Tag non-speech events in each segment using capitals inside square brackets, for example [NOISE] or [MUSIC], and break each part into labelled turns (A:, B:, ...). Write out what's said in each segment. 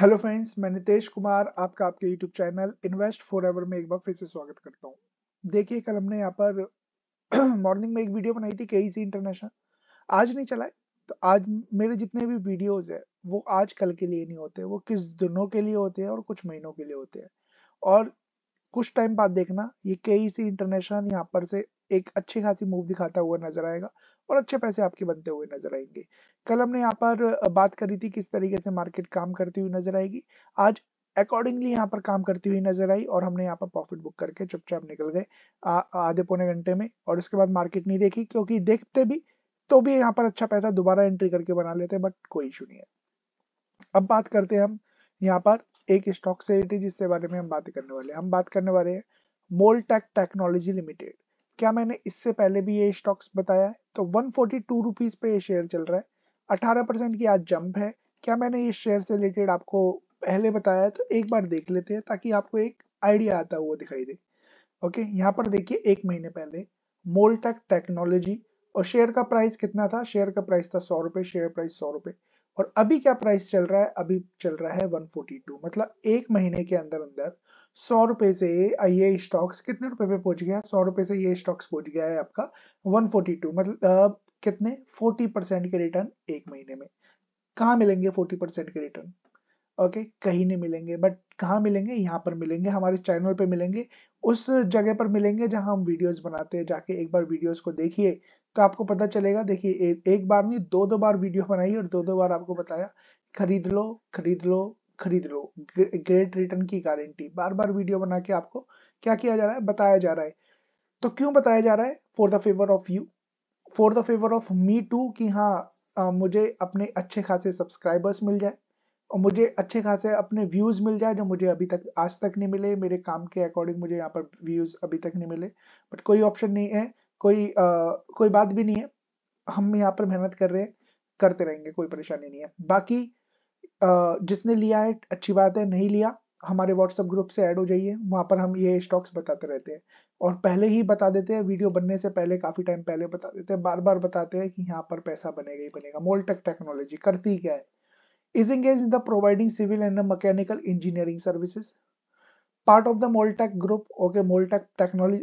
A: hello friends मैं नितेश कुमार आपका आपके YouTube channel invest for ever में एक बार फिर से स्वागत करता हूँ देखिए कल हमने यहाँ पर [CLEARS THROAT] मॉर्निंग में एक वीडियो बनाई थी कई सी इंटरनेशनल आज नहीं चलाए तो आज मेरे जितने भी वीडियोस है वो आज कल के लिए नहीं होते वो किस दिनों के लिए होते हैं और कुछ महीनों के लिए होते हैं और कुछ टाइम बाद देखना ये कई सी इंटरनेशनल यहाँ पर से एक अच्छी खासी मूव दिखाता हुआ नजर आएगा और अच्छे पैसे आपके बनते हुए नजर आएंगे कल हमने यहाँ पर बात करी थी किस तरीके से मार्केट काम करती हुई नजर आएगी आज अकॉर्डिंगली यहाँ पर काम करती हुई नजर आई और हमने यहाँ पर प्रॉफिट बुक करके चुपचाप निकल गए आधे पौने घंटे में और उसके बाद मार्केट नहीं देखी क्योंकि देखते भी तो भी यहाँ पर अच्छा पैसा दोबारा एंट्री करके बना लेते हैं बट कोई इशू नहीं है अब बात करते हैं हम यहाँ पर एक स्टॉक से जिसके बारे में हम बात करने वाले हैं हम बात करने वाले हैं मोलटेक टेक्नोलॉजी लिमिटेड क्या मैंने इससे पहले भी ये स्टॉक्स बताया है तो वन फोर्टी टू रुपीज पे ये शेयर चल रहा है अठारह परसेंट की आज जंप है क्या मैंने ये शेयर से रिलेटेड आपको पहले बताया है तो एक बार देख लेते हैं ताकि आपको एक आइडिया आता हुआ दिखाई दे ओके यहाँ पर देखिए एक महीने पहले मोलटेक टेक्नोलॉजी और शेयर का प्राइस कितना था शेयर का प्राइस था सौ रुपये शेयर प्राइस सौ रुपये और अभी क्या प्राइस चल रहा है अभी चल रहा है 142 मतलब एक महीने के अंदर अंदर सौ रुपए से ये स्टॉक्स कितने रुपए पे पहुंच गया सौ रुपए से ये स्टॉक्स पहुंच गया है आपका 142 मतलब कितने 40 परसेंट के रिटर्न एक महीने में कहा मिलेंगे 40 परसेंट के रिटर्न ओके कहीं नहीं मिलेंगे बट कहाँ मिलेंगे यहाँ पर मिलेंगे हमारे चैनल पे मिलेंगे उस जगह पर मिलेंगे जहाँ हम वीडियोस बनाते हैं जाके एक बार वीडियोस को देखिए तो आपको पता चलेगा देखिए ए, एक बार नहीं दो दो बार वीडियो बनाई और दो दो बार आपको बताया खरीद लो खरीद लो खरीद लो ग्रेट रिटर्न की गारंटी बार बार वीडियो बना के आपको क्या किया जा रहा है बताया जा रहा है तो क्यों बताया जा रहा है for the favour of you for the favour of me too कि हाँ मुझे अपने अच्छे खासे सब्सक्राइबर्स मिल जाए और मुझे अच्छे खासे अपने व्यूज़ मिल जाए जो मुझे अभी तक आज तक नहीं मिले मेरे काम के अकॉर्डिंग मुझे यहाँ पर व्यूज़ अभी तक नहीं मिले बट कोई ऑप्शन नहीं है कोई आ, कोई बात भी नहीं है हम यहाँ पर मेहनत कर रहे हैं करते रहेंगे कोई परेशानी नहीं है बाकी आ, जिसने लिया है अच्छी बात है नहीं लिया हमारे व्हाट्सएप ग्रुप से ऐड हो जाइए वहाँ पर हम ये स्टॉक्स बताते रहते हैं और पहले ही बता देते हैं वीडियो बनने से पहले काफ़ी टाइम पहले बता देते हैं बार बार बताते हैं कि यहाँ पर पैसा बनेगा ही बनेगा मोल्टेक टेक्नोलॉजी करती क्या है is engaged in the providing civil and mechanical engineering services part of the Moltech group okay Moltech technology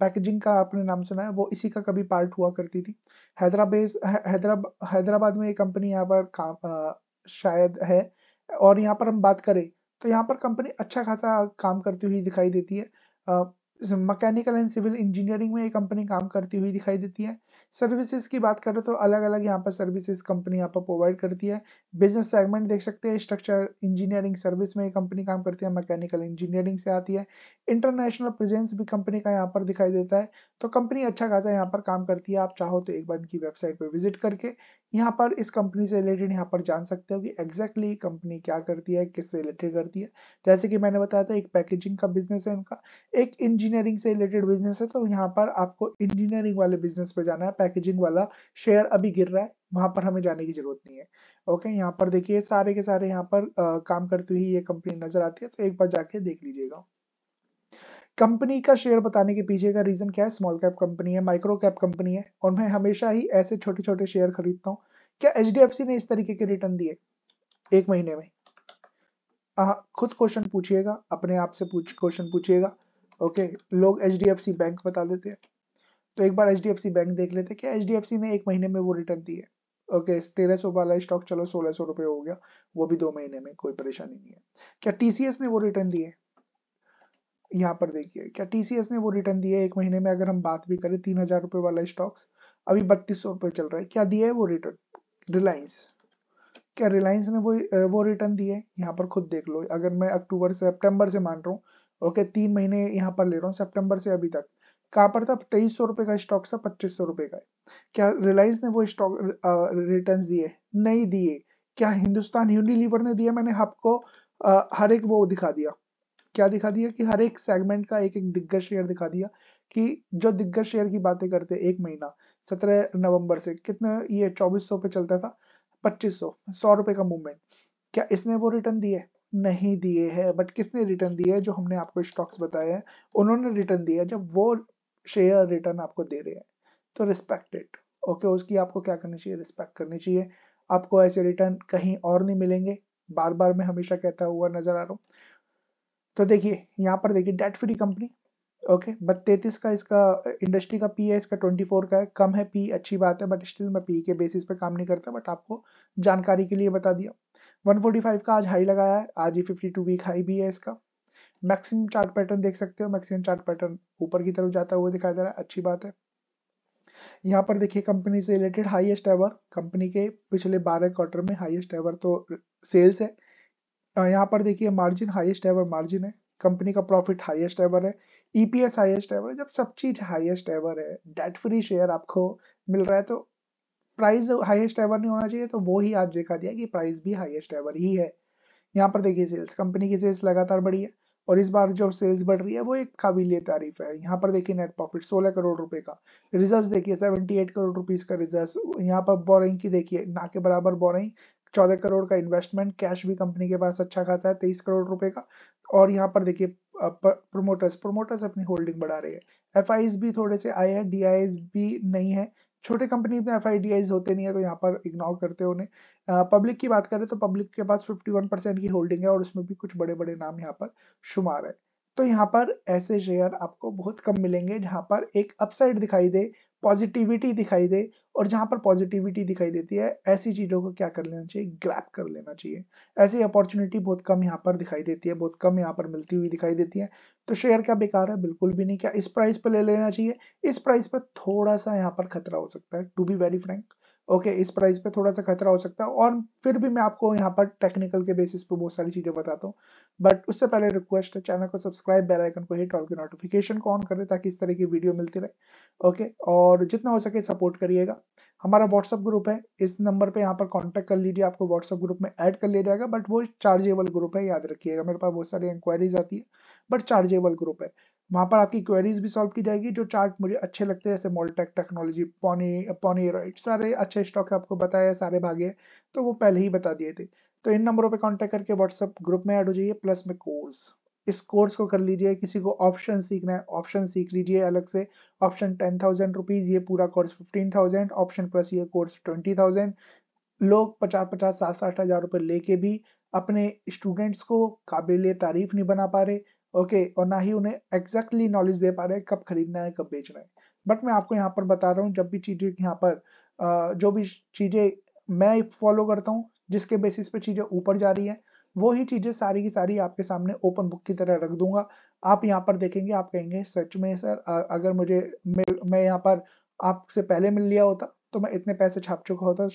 A: packaging का आपने नाम सुना है वो इसी का कभी पार्ट हुआ करती थी हैदराबेस हैदराब हैदराबाद में ये कंपनी यहाँ पर काम uh, शायद है और यहाँ पर हम बात करें तो यहाँ पर कंपनी अच्छा खासा काम करती हुई दिखाई देती है uh, mechanical and civil engineering में ये कंपनी काम करती हुई दिखाई देती है सर्विसेज की बात करें तो अलग अलग यहाँ पर सर्विसेज कंपनी यहाँ पर प्रोवाइड करती है बिजनेस सेगमेंट देख सकते हैं स्ट्रक्चर इंजीनियरिंग सर्विस में ये कंपनी काम करती है मैकेनिकल इंजीनियरिंग से आती है इंटरनेशनल प्रेजेंस भी कंपनी का यहाँ पर दिखाई देता है तो कंपनी अच्छा खासा यहाँ पर काम करती है आप चाहो तो एक बार इनकी वेबसाइट पर विजिट करके यहाँ पर इस कंपनी से रिलेटेड यहाँ पर जान सकते हो कि एग्जैक्टली कंपनी क्या करती है किससे रिलेटेड करती है जैसे कि मैंने बताया था एक पैकेजिंग का बिजनेस है इनका एक इंजीनियर इंजीनियरिंग से रिलेटेड बिजनेस है तो यहाँ पर आपको इंजीनियरिंग वाले बिजनेस पे जाना है पैकेजिंग वाला शेयर अभी गिर रहा है वहां पर हमें जाने की जरूरत नहीं है ओके यहाँ पर देखिए सारे के सारे यहाँ पर आ, काम करती हुई ये कंपनी नजर आती है तो एक बार जाके देख लीजिएगा कंपनी का शेयर बताने के पीछे का रीजन क्या है स्मॉल कैप कंपनी है माइक्रो कैप कंपनी है और मैं हमेशा ही ऐसे छोटे छोटे शेयर खरीदता हूँ क्या एच ने इस तरीके के रिटर्न दिए एक महीने में आ, हाँ, खुद क्वेश्चन पूछिएगा अपने आप से पूछ क्वेश्चन पूछिएगा ओके लोग एच बैंक बता देते हैं तो एक बार एच बैंक देख लेते कि एच ने एक महीने में वो रिटर्न दी है ओके तेरह सौ वाला स्टॉक चलो सोलह सौ रुपये हो गया वो भी दो महीने में कोई परेशानी नहीं है क्या टीसीएस ने वो रिटर्न दिए यहाँ पर देखिए क्या टीसीएस ने वो रिटर्न दिए एक महीने में अगर हम बात भी करें तीन हजार रुपये वाला स्टॉक्स अभी बत्तीस सौ रुपये चल रहा है क्या दिया है वो रिटर्न रिलायंस क्या रिलायंस ने वो वो रिटर्न दिए यहाँ पर खुद देख लो अगर मैं अक्टूबर से सितंबर से मान रहा हूँ ओके तीन महीने यहाँ पर ले रहा हूँ सितंबर से अभी तक कहाँ पर था तेईस सौ रुपए का स्टॉक था पच्चीस सौ रुपए का क्या रिलायंस ने वो स्टॉक रिटर्न दिए नहीं दिए क्या हिंदुस्तान यूनिलीवर ने दिया मैंने आपको हर एक वो दिखा दिया क्या दिखा दिया कि हर एक सेगमेंट का एक एक दिग्गज शेयर दिखा दिया कि जो दिग्गज शेयर की बातें करते एक महीना सत्रह नवंबर से कितने ये चौबीस सौ पे चलता था पच्चीस सौ सौ रुपए का मूवमेंट क्या इसने वो रिटर्न दिए नहीं दिए हैं बट किसने रिटर्न दिया है जो हमने आपको स्टॉक्स बताए हैं उन्होंने रिटर्न दिया है जब वो शेयर रिटर्न आपको दे रहे हैं तो रिस्पेक्टेड ओके उसकी आपको क्या करनी चाहिए रिस्पेक्ट करनी चाहिए आपको ऐसे रिटर्न कहीं और नहीं मिलेंगे बार बार मैं हमेशा कहता हुआ नजर आ रहा हूँ तो देखिए यहाँ पर देखिए debt free company okay but तैतीस का इसका इंडस्ट्री का पी है इसका ट्वेंटी फोर का है कम है पी अच्छी बात है बट स्टिल मैं पी के बेसिस पे काम नहीं करता बट आपको जानकारी के लिए बता दिया 145 का आज हाई लगाया है आज ही 52 वीक हाई भी है इसका मैक्सिमम चार्ट पैटर्न देख सकते हो मैक्सिमम चार्ट पैटर्न ऊपर की तरफ जाता हुआ दिखाई दे रहा है अच्छी बात है यहाँ पर देखिए कंपनी से रिलेटेड हाईएस्ट एवर कंपनी के पिछले 12 क्वार्टर में हाईएस्ट एवर तो सेल्स है यहाँ पर देखिए मार्जिन हाईएस्ट एवर मार्जिन है कंपनी का प्रॉफिट हाईएस्ट एवर है ईपीएस हाईएस्ट एवर है जब सब चीज हाईएस्ट एवर है डेट फ्री शेयर आपको मिल रहा है तो प्राइस हाईएस्ट एवर नहीं होना चाहिए तो वो ही आज देखा दिया कि प्राइस भी हाईएस्ट एवर ही है यहाँ पर देखिए सेल्स कंपनी की सेल्स लगातार बढ़ी है और इस बार जो सेल्स बढ़ रही है वो एक काबिल तारीफ है यहाँ पर देखिए नेट प्रॉफिट 16 करोड़ रुपए का रिजर्व देखिए 78 करोड़ रुपीस का रिजर्व यहाँ पर बोरिंग की देखिए ना के बराबर बोरिंग 14 करोड़ का इन्वेस्टमेंट कैश भी कंपनी के पास अच्छा खासा है 23 करोड़ रुपए का और यहाँ पर देखिए प्रोमोटर्स प्रोमोटर्स अपनी होल्डिंग बढ़ा रहे हैं एफ भी थोड़े से आए हैं डी भी नहीं है छोटे कंपनी में एफ होते नहीं है तो यहाँ पर इग्नोर करते उन्हें पब्लिक की बात करें तो पब्लिक के पास 51 परसेंट की होल्डिंग है और उसमें भी कुछ बड़े बड़े नाम यहाँ पर शुमार है तो यहाँ पर ऐसे शेयर आपको बहुत कम मिलेंगे जहाँ पर एक अपसाइड दिखाई दे पॉजिटिविटी दिखाई दे और जहां पर पॉजिटिविटी दिखाई देती है ऐसी चीजों को क्या कर लेना चाहिए ग्रैप कर लेना चाहिए ऐसी अपॉर्चुनिटी बहुत कम यहाँ पर दिखाई देती है बहुत कम यहाँ पर मिलती हुई दिखाई देती है तो शेयर क्या बेकार है बिल्कुल भी नहीं क्या इस प्राइस पर ले लेना चाहिए इस प्राइस पर थोड़ा सा यहाँ पर खतरा हो सकता है to be very frank okay इस प्राइस पे थोड़ा सा खतरा हो सकता है और फिर भी मैं आपको यहाँ पर टेक्निकल के बेसिस पे बहुत सारी चीज़ें बताता हूँ बट उससे पहले रिक्वेस्ट है चैनल को सब्सक्राइब बेल आइकन को हिट और नोटिफिकेशन को ऑन करें ताकि इस तरह की वीडियो मिलती रहे ओके और जितना हो सके सपोर्ट करिएगा हमारा व्हाट्सअप ग्रुप है इस नंबर पे यहाँ पर कॉन्टेक्ट कर लीजिए आपको व्हाट्सअप ग्रुप में ऐड कर लिया जाएगा बट वो चार्जेबल ग्रुप है याद रखिएगा मेरे पास बहुत सारी इंक्वायरीज आती है बट चार्जेबल ग्रुप है वहां पर आपकी क्वेरीज भी सॉल्व की जाएगी जो चार्ट मुझे अच्छे लगते हैं जैसे मोलटेक टेक्नोलॉजी पोनी पॉनी राइट सारे अच्छे स्टॉक आपको बताया सारे भागे तो वो पहले ही बता दिए थे तो इन नंबरों पे कांटेक्ट करके व्हाट्सअप ग्रुप में ऐड हो जाइए प्लस में कोर्स इस कोर्स को कर लीजिए किसी को ऑप्शन सीखना है ऑप्शन सीख लीजिए अलग से ऑप्शन टेन थाउजेंड रुपीज ये पूरा course fifteen thousand option plus ये कोर्स ट्वेंटी थाउजेंड लोग पचास पचास साठ साठ हजार रुपये लेके भी अपने स्टूडेंट्स को काबिल तारीफ नहीं बना पा रहे ओके okay, और ना ही उन्हें एग्जैक्टली exactly नॉलेज दे पा रहे हैं कब खरीदना है कब बेचना है बट मैं आपको यहाँ पर बता रहा हूँ जब भी चीज़ें यहाँ पर जो भी चीज़ें मैं फॉलो करता हूँ जिसके बेसिस पे चीज़ें ऊपर जा रही है वो ही चीज़ें सारी की सारी आपके सामने ओपन बुक की तरह रख दूंगा आप यहाँ पर देखेंगे आप कहेंगे सच में सर अगर मुझे मैं यहाँ पर आपसे पहले मिल लिया होता तो मैं इतने पैसे छाप चुका होता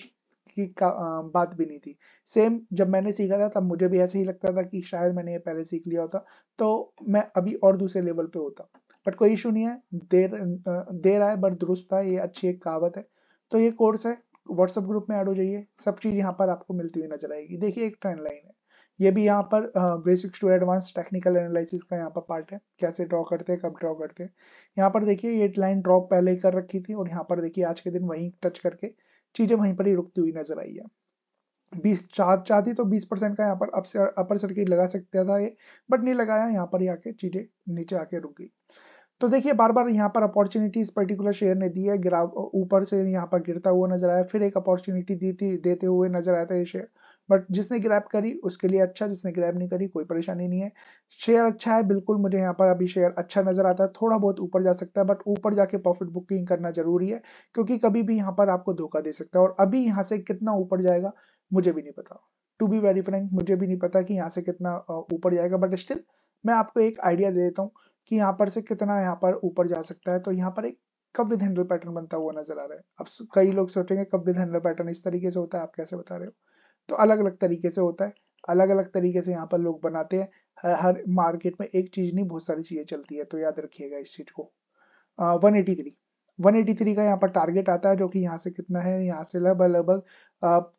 A: की बात भी नहीं थी सेम जब मैंने सीखा था तब मुझे भी ऐसे ही लगता था कि शायद मैंने ये पहले सीख लिया होता तो मैं अभी और दूसरे लेवल पे होता बट कोई इशू नहीं है देर देर आए बट दुरुस्त आए ये अच्छी एक कहावत है तो ये कोर्स है व्हाट्सएप ग्रुप में ऐड हो जाइए सब चीज़ यहाँ पर आपको मिलती हुई नजर आएगी देखिए एक ट्रेंड लाइन है ये भी यहाँ पर basics to advance technical analysis का यहाँ पर पार्ट है कैसे ड्रॉ करते हैं कब ड्रॉ करते हैं यहाँ पर देखिए ये लाइन ड्रॉप पहले ही कर रखी थी और यहाँ पर देखिए आज के दिन वहीं टच करके चीजें वहीं पर ही रुकती हुई नजर आई है बीस चार चाहती तो बीस परसेंट का यहाँ पर अपर सर्किट लगा सकता था ये बट नहीं लगाया यहाँ पर ही आके चीजें नीचे आके रुक गई तो देखिए बार बार यहाँ पर अपॉर्चुनिटीज पर्टिकुलर शेयर ने दी है ऊपर से यहाँ पर गिरता हुआ नजर आया फिर एक अपॉर्चुनिटी दी थी देते हुए नजर आया था ये शेयर बट जिसने ग्रैप करी उसके लिए अच्छा जिसने ग्रैप नहीं करी कोई परेशानी नहीं है शेयर अच्छा है बिल्कुल मुझे यहाँ पर अभी शेयर अच्छा नजर आता है थोड़ा बहुत ऊपर जा सकता है बट ऊपर जाके प्रॉफिट बुकिंग करना जरूरी है क्योंकि कभी भी यहाँ पर आपको धोखा दे सकता है और अभी यहाँ से कितना ऊपर जाएगा मुझे भी नहीं पता टू बी वेरी फ्रेंक मुझे भी नहीं पता कि यहाँ से कितना ऊपर जाएगा बट स्टिल मैं आपको एक आइडिया दे देता हूँ कि यहाँ पर से कितना यहाँ पर ऊपर जा सकता है तो यहाँ पर एक कब विध हैंडल पैटर्न बनता हुआ नजर आ रहा है अब कई लोग सोचेंगे कब विध हैंडल पैटर्न इस तरीके से होता है आप कैसे बता रहे हो तो अलग अलग तरीके से होता है अलग अलग तरीके से यहाँ पर लोग बनाते हैं हर मार्केट में एक चीज नहीं बहुत सारी चीजें चलती है तो याद रखिएगा इस चीज को वन एटी थ्री थ्री का यहाँ पर टारगेट आता है जो कि यहाँ से कितना है यहाँ से लगभग लगभग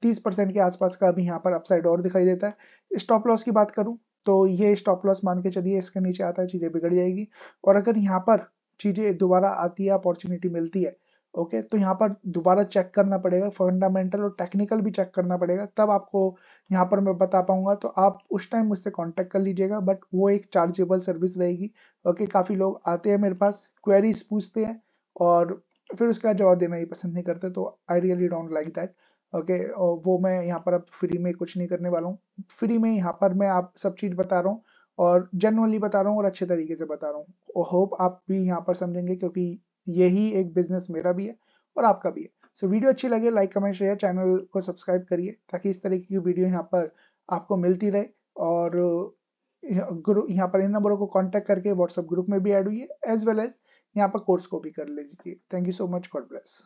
A: तीस परसेंट के आसपास का अभी यहाँ पर अपसाइड और दिखाई देता है स्टॉप लॉस की बात करूँ तो ये स्टॉप लॉस मान के चलिए इसके नीचे आता है चीज़ें बिगड़ जाएगी और अगर यहाँ पर चीज़ें दोबारा आती है अपॉर्चुनिटी मिलती है ओके तो यहाँ पर दोबारा चेक करना पड़ेगा फंडामेंटल और टेक्निकल भी चेक करना पड़ेगा तब आपको यहाँ पर मैं बता पाऊंगा तो आप उस टाइम मुझसे कॉन्टेक्ट कर लीजिएगा बट वो एक चार्जेबल सर्विस रहेगी ओके काफ़ी लोग आते हैं मेरे पास क्वेरीज पूछते हैं और फिर उसका जवाब देना ही पसंद नहीं करते तो I really don't like that okay वो मैं यहाँ पर अब फ्री में कुछ नहीं करने वाला हूँ फ्री में यहाँ पर मैं आप सब चीज़ बता रहा हूँ और जनरली बता रहा हूँ और अच्छे तरीके से बता रहा हूँ होप आप भी यहाँ पर समझेंगे क्योंकि यही एक बिजनेस मेरा भी है और आपका भी है सो so, वीडियो अच्छी लगे लाइक कमेंट शेयर चैनल को सब्सक्राइब करिए ताकि इस तरीके की वीडियो यहाँ पर आपको मिलती रहे और ग्रुप यहाँ पर इन नंबरों को कॉन्टेक्ट करके व्हाट्सएप ग्रुप में भी ऐड हुई है एज वेल एज यहाँ पर कोर्स को भी कर लीजिए thank you so much God bless